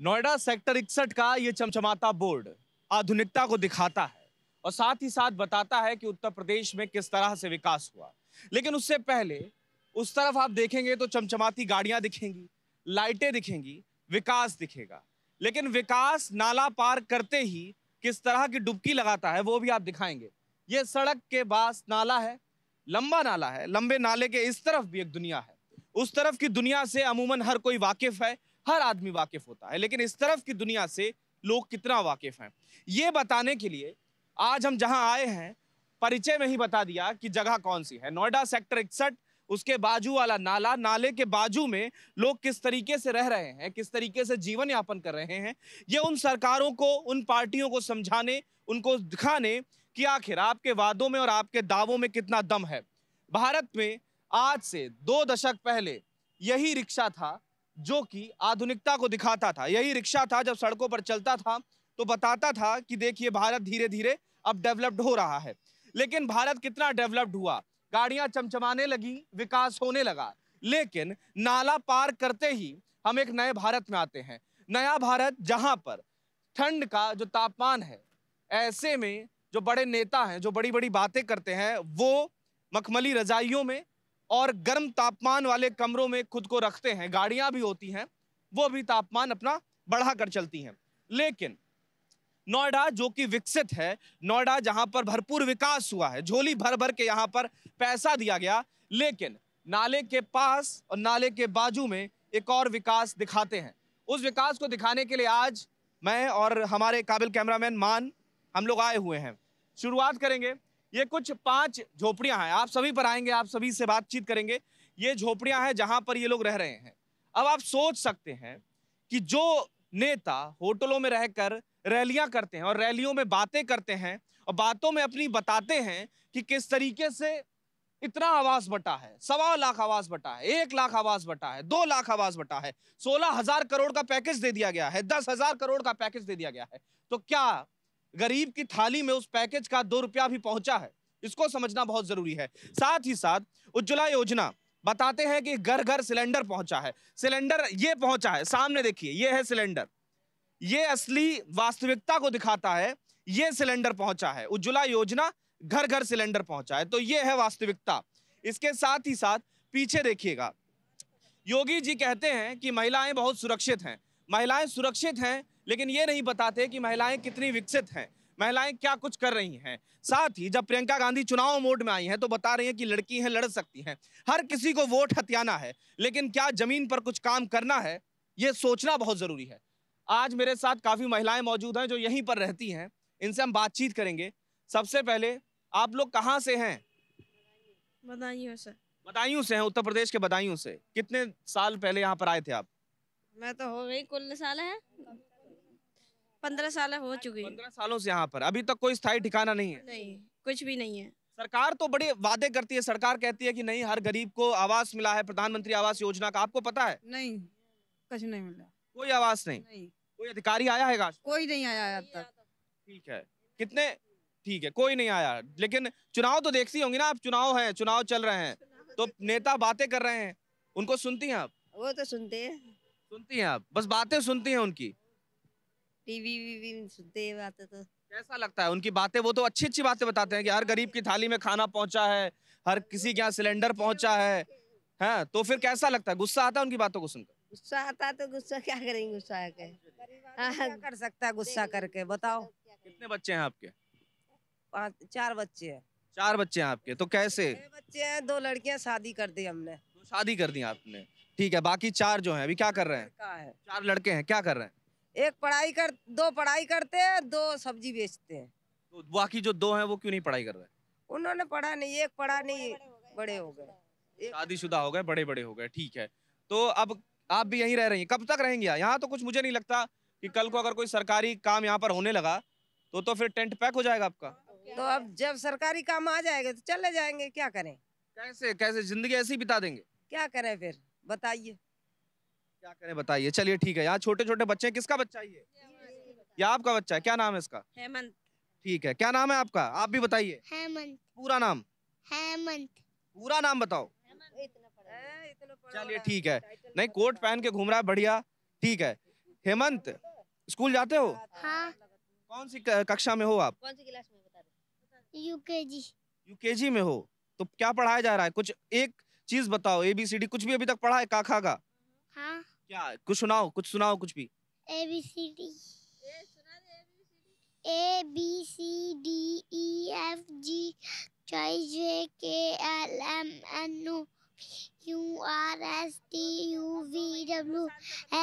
Noida sector इकसठ का ये चमचमाता बोर्ड आधुनिकता को दिखाता है और साथ ही साथ बताता है कि उत्तर प्रदेश में किस तरह से विकास हुआ लेकिन उससे पहले उस तरफ आप देखेंगे तो चमचमाती गाड़ियां दिखेंगी लाइटें दिखेंगी विकास दिखेगा लेकिन विकास नाला पार करते ही किस तरह की डुबकी लगाता है वो भी आप दिखाएंगे ये सड़क के पास नाला है लंबा नाला है लंबे नाले के इस तरफ भी एक दुनिया है उस तरफ की दुनिया से अमूमन हर कोई वाकिफ है हर आदमी वाकिफ होता है लेकिन इस तरफ की दुनिया से लोग कितना वाकिफ हैं ये बताने के लिए आज हम जहां आए हैं परिचय में ही बता दिया कि जगह कौन सी है नोएडा सेक्टर इकसठ उसके बाजू वाला नाला नाले के बाजू में लोग किस तरीके से रह रहे हैं किस तरीके से जीवन यापन कर रहे हैं ये उन सरकारों को उन पार्टियों को समझाने उनको दिखाने कि आखिर आपके वादों में और आपके दावों में कितना दम है भारत में आज से दो दशक पहले यही रिक्शा था जो कि आधुनिकता को दिखाता था यही रिक्शा था जब सड़कों पर चलता था तो बताता था कि देखिए भारत धीरे धीरे अब डेवलप्ड हो रहा है लेकिन भारत कितना डेवलप्ड हुआ गाड़ियां चमचमाने लगी विकास होने लगा लेकिन नाला पार करते ही हम एक नए भारत में आते हैं नया भारत जहां पर ठंड का जो तापमान है ऐसे में जो बड़े नेता हैं जो बड़ी बड़ी बातें करते हैं वो मखमली रजाइयों में और गर्म तापमान वाले कमरों में खुद को रखते हैं गाड़ियां भी होती हैं वो भी तापमान अपना बढ़ा कर चलती हैं लेकिन नोएडा जो कि विकसित है नोएडा जहां पर भरपूर विकास हुआ है झोली भर भर के यहाँ पर पैसा दिया गया लेकिन नाले के पास और नाले के बाजू में एक और विकास दिखाते हैं उस विकास को दिखाने के लिए आज मैं और हमारे काबिल कैमरामैन मान हम लोग आए हुए हैं शुरुआत करेंगे ये कुछ पांच झोपड़ियां हैं आप सभी पर आएंगे आप सभी से बातचीत करेंगे ये झोपड़ियां हैं जहां पर ये लोग रह रहे हैं अब आप सोच सकते हैं कि जो नेता होटलों में रहकर रैलियां करते हैं और रैलियों में बातें करते हैं और बातों में अपनी बताते हैं कि किस तरीके से इतना आवास बटा है सवा लाख आवास बटा है एक लाख आवास बटा है दो लाख आवास बटा है सोलह हजार करोड़ का पैकेज दे दिया गया है दस हजार करोड़ का पैकेज दे दिया गया है तो क्या गरीब की थाली में उस पैकेज का दो रुपया भी पहुंचा है इसको समझना बहुत जरूरी है साथ ही साथ उज्ज्वला योजना बताते हैं कि घर घर सिलेंडर पहुंचा है सिलेंडर ये पहुंचा है सामने देखिए ये है सिलेंडर ये असली वास्तविकता को दिखाता है ये सिलेंडर पहुंचा है उज्ज्वला योजना घर घर सिलेंडर पहुंचा है तो ये है वास्तविकता इसके साथ ही साथ पीछे देखिएगा योगी जी कहते हैं कि महिलाएं बहुत सुरक्षित हैं महिलाएं सुरक्षित हैं लेकिन ये नहीं बताते कि महिलाएं कितनी विकसित हैं महिलाएं क्या कुछ कर रही हैं साथ ही जब प्रियंका गांधी चुनाव मोड में आई हैं तो बता रही हैं कि लड़की हैं लड़ सकती हैं हर किसी को वोट हथियाना है लेकिन क्या जमीन पर कुछ काम करना है ये सोचना बहुत ज़रूरी है आज मेरे साथ काफ़ी महिलाएं मौजूद हैं जो यहीं पर रहती हैं इनसे हम बातचीत करेंगे सबसे पहले आप लोग कहाँ से हैं बदायूं से बदायूं से हैं उत्तर प्रदेश के बदायूं से कितने साल पहले यहाँ पर आए थे आप मैं तो हो गई कुल साल है पंद्रह साल हो चुकी है पंद्रह सालों से यहाँ पर अभी तक कोई स्थायी ठिकाना नहीं है नहीं कुछ भी नहीं है सरकार तो बड़े वादे करती है सरकार कहती है कि नहीं हर गरीब को आवास मिला है प्रधानमंत्री आवास योजना का आपको पता है नहीं कुछ नहीं मिला कोई आवास नहीं, नहीं। कोई अधिकारी आया है कोई नहीं आया अब तक ठीक है कितने ठीक है कोई नहीं आया लेकिन चुनाव तो देखती होंगी ना आप चुनाव है चुनाव चल रहे हैं तो नेता बातें कर रहे हैं उनको सुनती हैं आप वो तो सुनते हैं सुनती हैं आप बस बातें सुनती हैं उनकी टीवी भी, भी सुनते हैं बातें तो कैसा लगता है उनकी बातें वो तो अच्छी अच्छी बातें बताते हैं कि हर गरीब की थाली में खाना पहुंचा है हर किसी के यहाँ सिलेंडर पहुंचा है हाँ तो फिर कैसा लगता है गुस्सा आता है उनकी बातों को सुनकर गुस्सा आता है तो गुस्सा क्या करेंगे गुस्सा आके हाँ। कर सकता है गुस्सा करके बताओ कितने बच्चे हैं आपके पाँच चार बच्चे हैं चार बच्चे हैं आपके तो कैसे बच्चे हैं दो लड़कियाँ शादी कर दी हमने शादी कर दी आपने ठीक है बाकी चार जो है अभी क्या कर रहे हैं चार लड़के हैं क्या कर रहे हैं एक पढ़ाई कर दो पढ़ाई करते हैं दो सब्जी बेचते हैं तो बाकी जो दो हैं वो क्यों नहीं पढ़ाई कर रहे उन्होंने पढ़ा नहीं एक पढ़ा नहीं बड़े हो गए शादीशुदा हो गए बड़े बड़े हो गए ठीक है तो अब आप भी यहीं रह रही हैं कब तक रहेंगे यहाँ तो कुछ मुझे नहीं लगता कि कल को अगर कोई सरकारी काम यहाँ पर होने लगा तो तो फिर टेंट पैक हो जाएगा आपका तो अब जब सरकारी काम आ जाएगा तो चले जाएंगे क्या करें कैसे कैसे जिंदगी ऐसी बिता देंगे क्या करें फिर बताइए क्या करें बताइए चलिए ठीक है यहाँ छोटे छोटे बच्चे किसका बच्चा ये ये आपका बच्चा है क्या नाम है इसका हेमंत ठीक है क्या नाम है आपका आप भी बताइए हेमंत पूरा नाम हेमंत पूरा नाम बताओ चलिए ठीक है नहीं कोट पहन के घूम रहा है बढ़िया ठीक है हेमंत स्कूल जाते हो हाँ। कौन सी कक्षा में हो आप कौन सी क्लास में यूकेजी यूकेजी में हो तो क्या पढ़ाया जा रहा है कुछ एक चीज बताओ एबीसीडी कुछ भी अभी तक पढ़ा है काखा का हाँ। क्या कुछ सुनाओ कुछ सुनाओ कुछ भी A B C D A B C D E F G J J K L M N O U R S T U V W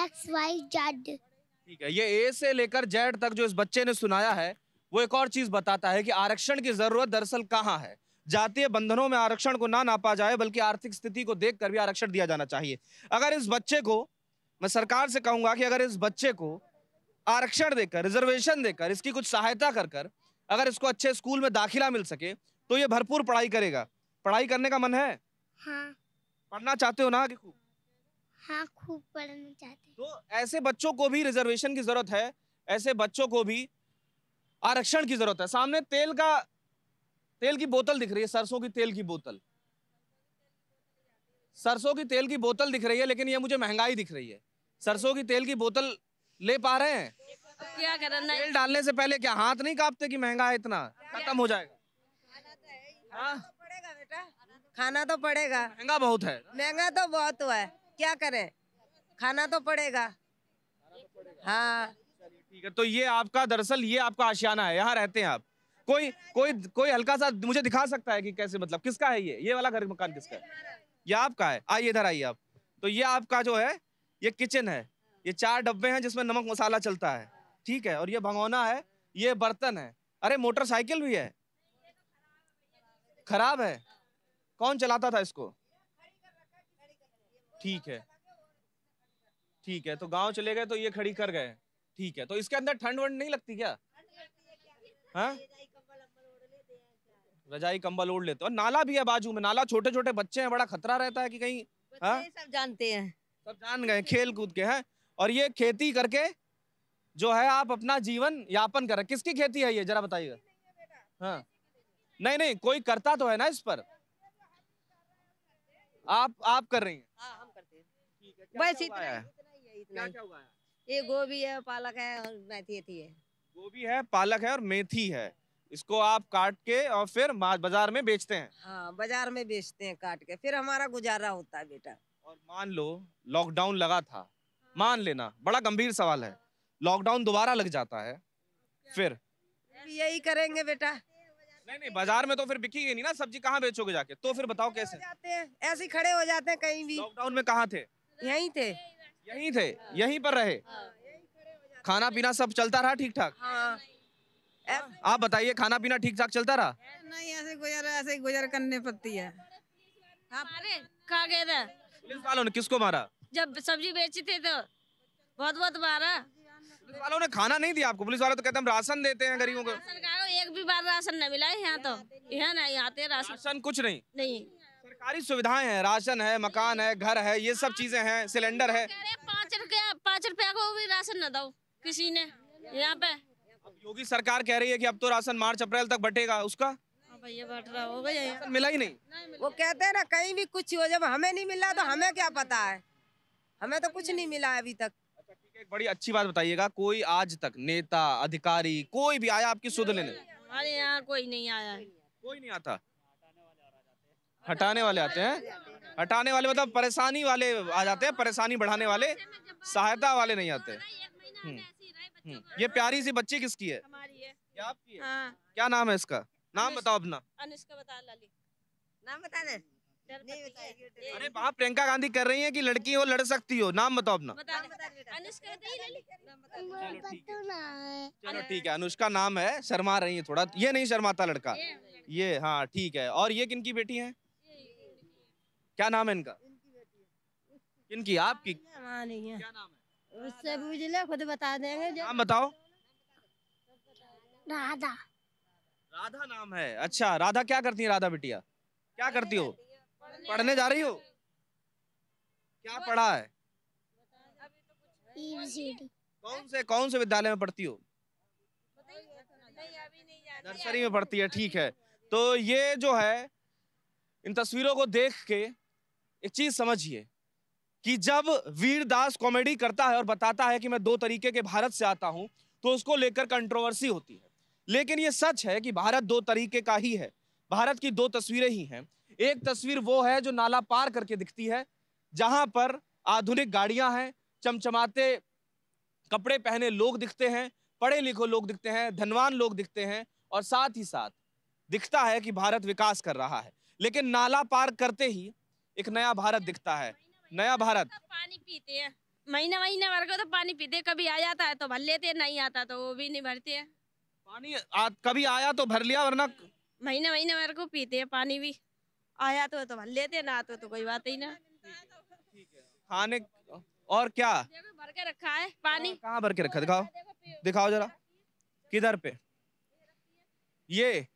X Y Z ठीक है ये ए से लेकर जेड तक जो इस बच्चे ने सुनाया है वो एक और चीज बताता है कि आरक्षण की जरूरत दरअसल कहाँ है जातीय बंधनों में आरक्षण को ना नापा जाए बल्कि आर्थिक स्थिति को देख भी आरक्षण दिया जाना चाहिए अगर इस बच्चे को मैं सरकार से कहूंगा कि अगर इस बच्चे को आरक्षण देकर रिजर्वेशन देकर इसकी कुछ सहायता कर कर अगर इसको अच्छे स्कूल में दाखिला मिल सके तो ये भरपूर पढ़ाई करेगा पढ़ाई करने का मन है हाँ। पढ़ना चाहते हो ना कि खूब हाँ खूब पढ़ना चाहते तो ऐसे बच्चों को भी रिजर्वेशन की जरूरत है ऐसे बच्चों को भी आरक्षण की जरूरत है सामने तेल का तेल की बोतल दिख रही है सरसों की तेल की बोतल सरसों की तेल की बोतल दिख रही है लेकिन ये मुझे महंगाई दिख रही है सरसों की तेल की बोतल ले पा रहे हैं क्या करना तेल डालने से पहले क्या हाथ नहीं कांपते कि महंगा है इतना खत्म हो जाएगा हाँ? खाना तो पड़ेगा महंगा बहुत है महंगा तो बहुत हुआ है क्या करें खाना तो पड़ेगा हाँ ठीक है तो ये आपका दरअसल ये आपका आशियाना है यहाँ रहते हैं आप कोई कोई कोई हल्का सा मुझे दिखा सकता है कि कैसे मतलब किसका है ये ये वाला घर मकान किसका है ये आपका है आइए इधर आइए आप तो ये आपका जो है ये किचन है ये चार डब्बे हैं जिसमें नमक मसाला चलता है ठीक है और ये भंगोना है ये बर्तन है अरे मोटरसाइकिल भी है खराब है कौन चलाता था इसको ठीक है ठीक है तो गांव चले गए तो ये खड़ी कर गए ठीक है तो इसके अंदर ठंड वंड नहीं लगती क्या हाँ रजाई कंबल ओढ़ लेते हो नाला भी है बाजू में नाला छोटे छोटे बच्चे हैं बड़ा खतरा रहता है कि कहीं हाँ सब जानते हैं सब जान गए खेल कूद के हैं और ये खेती करके जो है आप अपना जीवन यापन कर रहे किसकी खेती है ये जरा बताइएगा हाँ नहीं नहीं कोई करता तो है ना इस पर आप आप कर रही है हाँ, हम करते हैं इतना है है ये गोभी है पालक है और मेथी है गोभी है पालक है और मेथी है इसको आप काट के और फिर बाजार में बेचते हैं हाँ बाजार में बेचते हैं काट के फिर हमारा गुजारा होता है बेटा और मान लो लॉकडाउन लगा था मान लेना बड़ा गंभीर सवाल है लॉकडाउन दोबारा लग जाता है फिर यही करेंगे बेटा नहीं नहीं बाजार में तो फिर बिकी नहीं ना सब्जी कहाँ बेचोगे जाके तो फिर बताओ कैसे जाते हैं ऐसे खड़े हो जाते हैं कहीं भी लॉकडाउन में कहाँ थे यहीं थे यहीं थे यहीं पर रहे हाँ। खाना पीना सब चलता रहा ठीक ठाक हाँ आप बताइए खाना पीना ठीक ठाक चलता रहा नहीं ऐसे गुजर ऐसे गुजर करने पड़ती है आप खा गए थे वालों ने किसको मारा जब सब्जी बेची थी तो बहुत बहुत मारा पुलिस वालों ने खाना नहीं दिया आपको पुलिस वाले तो कहते हैं राशन देते हैं हाँ, गरीबों को एक भी बार राशन न मिला है यहाँ तो यहाँ नहीं आते राशन राशन कुछ नहीं नहीं सरकारी सुविधाएं हैं राशन है मकान है घर है ये सब चीजें हैं सिलेंडर है पाँच रुपया पाँच रुपया को भी राशन न दो किसी ने यहाँ पे योगी सरकार कह रही है कि अब तो राशन मार्च अप्रैल तक बटेगा उसका हाँ भैया बट रहा होगा यही मिला ही नहीं वो कहते हैं ना कहीं भी कुछ हो जब हमें नहीं मिला तो हमें क्या पता है हमें तो कुछ नहीं मिला अभी तक अच्छा, एक बड़ी अच्छी बात बताइएगा कोई आज तक नेता अधिकारी कोई भी आया आपकी सुध लेने हमारे यहाँ कोई नहीं आया कोई नहीं आता हटाने वाले आते हैं हटाने वाले मतलब परेशानी वाले आ जाते हैं परेशानी बढ़ाने वाले सहायता वाले नहीं आते हम्म। ये प्यारी सी बच्ची किसकी है हमारी है ये आपकी है हाँ। क्या नाम है इसका नाम बताओ अपना अनुष्का बता लाली नाम बता अरे वहाँ प्रियंका गांधी कर रही है कि लड़की हो लड़ सकती हो नाम बताओ अपना चलो ठीक है अनुष्का नाम है शर्मा रही है थोड़ा ये नहीं शर्माता लड़का ये हाँ ठीक है और ये किनकी बेटी हाँ, है क्या नाम है इनका की आपकी क्या नाम है उससे पूछ ले खुद बता देंगे नाम बताओ राधा राधा नाम है अच्छा राधा क्या करती है राधा बिटिया क्या करती हो पढ़ने जा रही हो क्या पढ़ा है e कौन से कौन से विद्यालय में पढ़ती हो नर्सरी में पढ़ती है ठीक है तो ये जो है इन तस्वीरों को देख के एक चीज समझिए कि जब वीरदास कॉमेडी करता है और बताता है कि मैं दो तरीके के भारत से आता हूँ तो उसको लेकर कंट्रोवर्सी होती है लेकिन ये सच है कि भारत दो तरीके का ही है भारत की दो तस्वीरें ही हैं एक तस्वीर वो है जो नाला पार करके दिखती है जहाँ पर आधुनिक गाड़ियाँ हैं चमचमाते कपड़े पहने लोग दिखते हैं पढ़े लिखे लोग दिखते हैं धनवान लोग दिखते हैं और साथ ही साथ दिखता है कि भारत विकास कर रहा है लेकिन नाला पार करते ही एक नया भारत दिखता है नया भारत पानी पीते हैं महीने महीने भर को तो पानी पीते कभी आ जाता है तो भर लेते नहीं आता तो वो भी नहीं भरते है पानी आ, कभी आया तो भर लिया वरना महीने महीने भर को पीते हैं पानी भी आया तो तो भर लेते ना तो तो कोई बात ही ना खाने और क्या भर के रखा है पानी कहाँ भर के रखा दिखाओ दिखाओ जरा किधर पे ये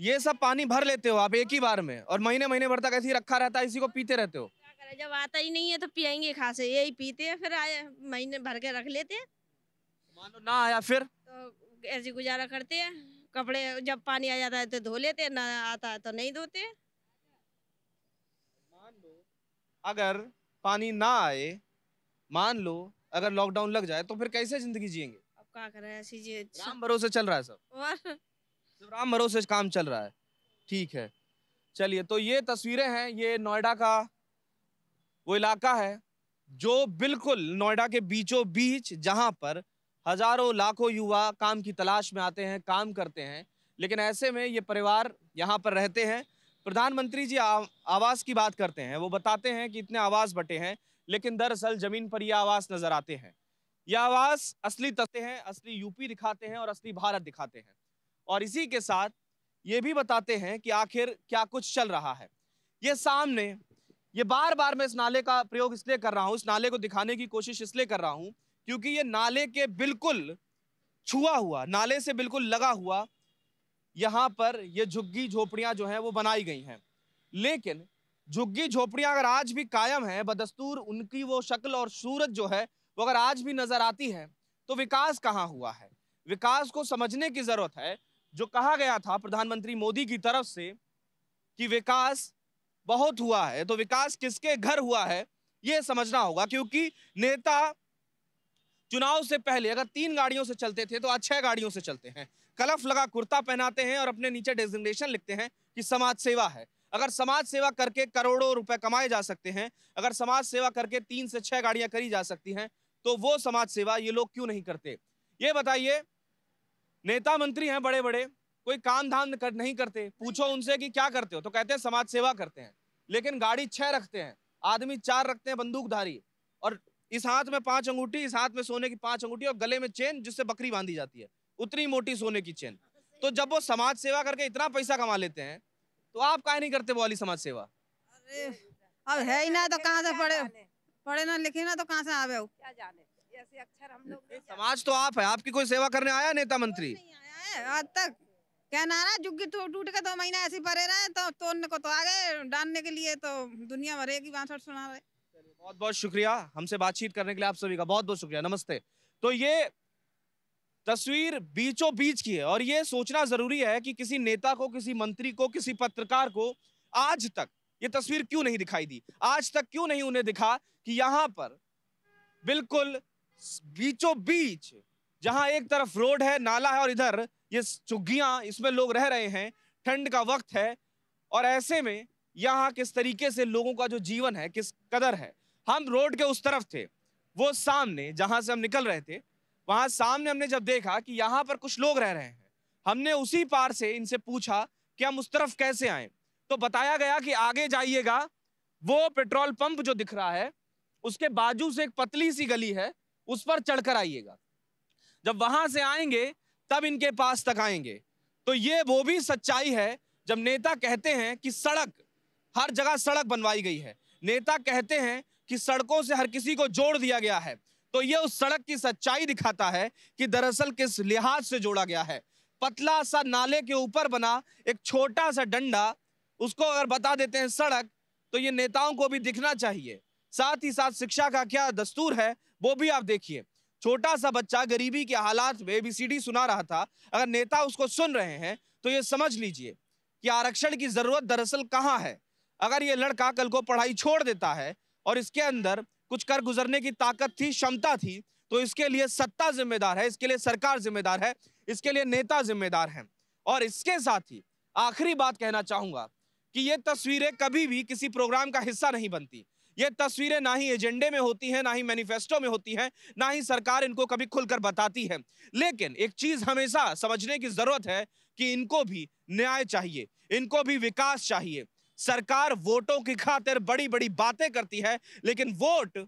ये सब पानी भर लेते हो आप एक ही बार में और महीने महीने भर तक ऐसे ही रखा रहता है इसी को पीते रहते हो जब आता ही नहीं है तो पियेंगे खासे यही पीते हैं फिर आए महीने भर के रख लेते हैं मानो ना आया फिर तो ऐसे गुजारा करते हैं कपड़े जब पानी आ जाता है तो धो लेते हैं ना आता है तो नहीं धोते मान लो अगर पानी ना आए मान लो अगर लॉकडाउन लग जाए तो फिर कैसे जिंदगी जियेंगे अब क्या कर रहे हैं राम भरोसे चल रहा है सब और राम भरोसे काम चल रहा है ठीक है चलिए तो ये तस्वीरें हैं ये नोएडा का वो इलाका है जो बिल्कुल नोएडा के बीचों बीच जहाँ पर हजारों लाखों युवा काम की तलाश में आते हैं काम करते हैं लेकिन ऐसे में ये परिवार यहाँ पर रहते हैं प्रधानमंत्री जी आ, आवास की बात करते हैं वो बताते हैं कि इतने आवास बटे हैं लेकिन दरअसल ज़मीन पर ये आवास नज़र आते हैं ये आवास असली तस्ते हैं असली यूपी दिखाते हैं और असली भारत दिखाते हैं और इसी के साथ ये भी बताते हैं कि आखिर क्या कुछ चल रहा है ये सामने ये बार बार मैं इस नाले का प्रयोग इसलिए कर रहा हूँ इस नाले को दिखाने की कोशिश इसलिए कर रहा हूँ क्योंकि ये नाले के बिल्कुल छुआ हुआ नाले से बिल्कुल लगा हुआ यहाँ पर ये झुग्गी झोपड़ियाँ जो हैं वो बनाई गई हैं लेकिन झुग्गी झोपड़ियाँ अगर आज भी कायम हैं बदस्तूर उनकी वो शक्ल और सूरत जो है वो अगर आज भी नज़र आती है तो विकास कहाँ हुआ है विकास को समझने की ज़रूरत है जो कहा गया था प्रधानमंत्री मोदी की तरफ से कि विकास बहुत हुआ है तो विकास किसके घर हुआ है ये समझना होगा क्योंकि नेता चुनाव से पहले अगर तीन गाड़ियों से चलते थे तो आज छह गाड़ियों से चलते हैं कलफ लगा कुर्ता पहनाते हैं और अपने नीचे डेजिग्नेशन लिखते हैं कि समाज सेवा है अगर समाज सेवा करके करोड़ों रुपए कमाए जा सकते हैं अगर समाज सेवा करके तीन से छह गाड़ियां करी जा सकती हैं तो वो समाज सेवा ये लोग क्यों नहीं करते ये बताइए नेता मंत्री हैं बड़े बड़े कोई काम धाम कर नहीं करते पूछो उनसे कि क्या करते हो तो कहते हैं समाज सेवा करते हैं लेकिन गाड़ी छह रखते हैं आदमी चार रखते हैं बंदूकधारी और इस हाथ में पांच अंगूठी इस हाथ में सोने की पांच अंगूठी और गले में चेन जिससे बकरी बांधी जाती है उतनी मोटी सोने की चेन तो जब वो समाज सेवा करके इतना पैसा कमा लेते हैं तो आप काहे नहीं करते वो वाली समाज सेवा अब है ही ना तो कहाँ से पढ़े पढ़े ना लिखे ना तो कहाँ से आवे क्या जाने अक्षर हम लोग समाज तो आप है आपकी कोई सेवा करने आया नेता मंत्री आज तक क्या नारा जुग्गी तो टूट के दो महीना ऐसी परे रहे तो तोड़ने को तो आ गए डालने के लिए तो दुनिया भर एक ही बासठ सुना रहे बहुत बहुत शुक्रिया हमसे बातचीत करने के लिए आप सभी का बहुत बहुत शुक्रिया नमस्ते तो ये तस्वीर बीचों बीच की है और ये सोचना जरूरी है कि किसी नेता को किसी मंत्री को किसी पत्रकार को आज तक ये तस्वीर क्यों नहीं दिखाई दी आज तक क्यों नहीं उन्हें दिखा कि यहां पर बिल्कुल बीचों बीच जहां एक तरफ रोड है नाला है और इधर ये झुग्गियां इसमें लोग रह रहे हैं ठंड का वक्त है और ऐसे में यहाँ किस तरीके से लोगों का जो जीवन है किस कदर है हम रोड के उस तरफ थे वो सामने जहाँ से हम निकल रहे थे वहाँ सामने हमने जब देखा कि यहाँ पर कुछ लोग रह रहे हैं हमने उसी पार से इनसे पूछा कि हम उस तरफ कैसे आए तो बताया गया कि आगे जाइएगा वो पेट्रोल पंप जो दिख रहा है उसके बाजू से एक पतली सी गली है उस पर चढ़कर आइएगा जब वहां से आएंगे तब इनके पास तक आएंगे तो ये वो भी सच्चाई है जब नेता कहते हैं कि सड़क हर जगह सड़क बनवाई गई है नेता कहते हैं कि सड़कों से हर किसी को जोड़ दिया गया है तो ये उस सड़क की सच्चाई दिखाता है कि दरअसल किस लिहाज से जोड़ा गया है पतला सा नाले के ऊपर बना एक छोटा सा डंडा उसको अगर बता देते हैं सड़क तो ये नेताओं को भी दिखना चाहिए साथ ही साथ शिक्षा का क्या दस्तूर है वो भी आप देखिए छोटा सा बच्चा गरीबी के हालात में बीसीडी सुना रहा था अगर नेता उसको सुन रहे हैं तो ये समझ लीजिए कि आरक्षण की ज़रूरत दरअसल कहाँ है अगर ये लड़का कल को पढ़ाई छोड़ देता है और इसके अंदर कुछ कर गुजरने की ताकत थी क्षमता थी तो इसके लिए सत्ता जिम्मेदार है इसके लिए सरकार जिम्मेदार है इसके लिए नेता जिम्मेदार हैं और इसके साथ ही आखिरी बात कहना चाहूँगा कि ये तस्वीरें कभी भी किसी प्रोग्राम का हिस्सा नहीं बनती ये तस्वीरें ना ही एजेंडे में होती हैं ना ही मैनिफेस्टो में होती हैं ना ही सरकार इनको कभी खुलकर बताती है लेकिन एक चीज हमेशा समझने की जरूरत है कि इनको भी न्याय चाहिए इनको भी विकास चाहिए सरकार वोटों की खातिर बड़ी बड़ी बातें करती है लेकिन वोट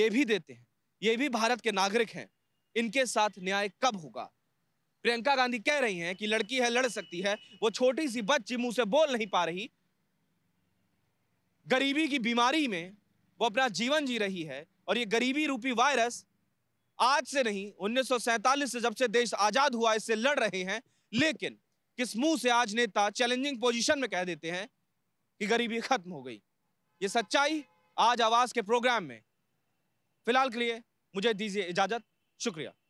ये भी देते हैं ये भी भारत के नागरिक हैं इनके साथ न्याय कब होगा प्रियंका गांधी कह रही हैं कि लड़की है लड़ सकती है वो छोटी सी बच्ची मुंह से बोल नहीं पा रही गरीबी की बीमारी में वो अपना जीवन जी रही है और ये गरीबी रूपी वायरस आज से नहीं उन्नीस से जब से देश आज़ाद हुआ इससे लड़ रहे हैं लेकिन किस मुंह से आज नेता चैलेंजिंग पोजीशन में कह देते हैं कि गरीबी खत्म हो गई ये सच्चाई आज आवाज़ के प्रोग्राम में फिलहाल के लिए मुझे दीजिए इजाज़त शुक्रिया